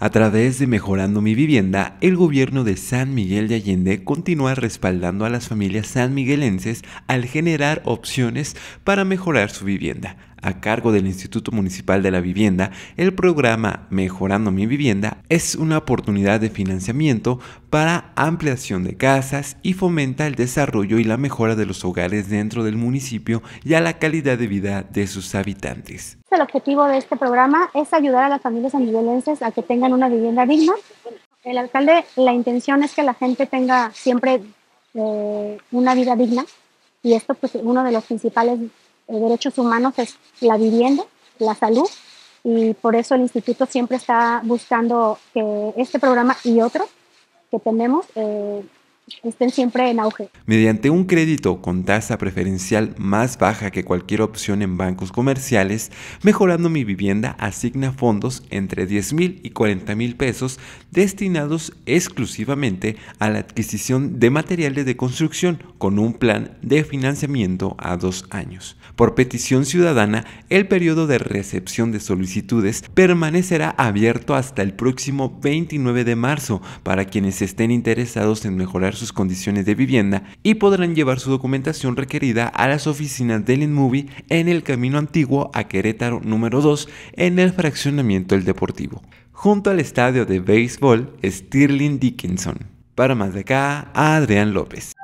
A través de Mejorando mi Vivienda, el gobierno de San Miguel de Allende continúa respaldando a las familias sanmiguelenses al generar opciones para mejorar su vivienda a cargo del Instituto Municipal de la Vivienda, el programa Mejorando mi vivienda es una oportunidad de financiamiento para ampliación de casas y fomenta el desarrollo y la mejora de los hogares dentro del municipio y a la calidad de vida de sus habitantes. El objetivo de este programa es ayudar a las familias anivelenses a que tengan una vivienda digna. El alcalde, la intención es que la gente tenga siempre eh, una vida digna y esto pues uno de los principales eh, derechos humanos es la vivienda, la salud, y por eso el instituto siempre está buscando que este programa y otros que tenemos eh, estén siempre en auge. Mediante un crédito con tasa preferencial más baja que cualquier opción en bancos comerciales, Mejorando mi vivienda asigna fondos entre 10 mil y 40 mil pesos destinados exclusivamente a la adquisición de materiales de construcción con un plan de financiamiento a dos años. Por petición ciudadana, el periodo de recepción de solicitudes permanecerá abierto hasta el próximo 29 de marzo para quienes estén interesados en mejorar sus condiciones de vivienda y podrán llevar su documentación requerida a las oficinas del InMovie en el Camino Antiguo a Querétaro número 2 en el fraccionamiento El Deportivo, junto al estadio de béisbol Stirling Dickinson. Para más de acá, Adrián López.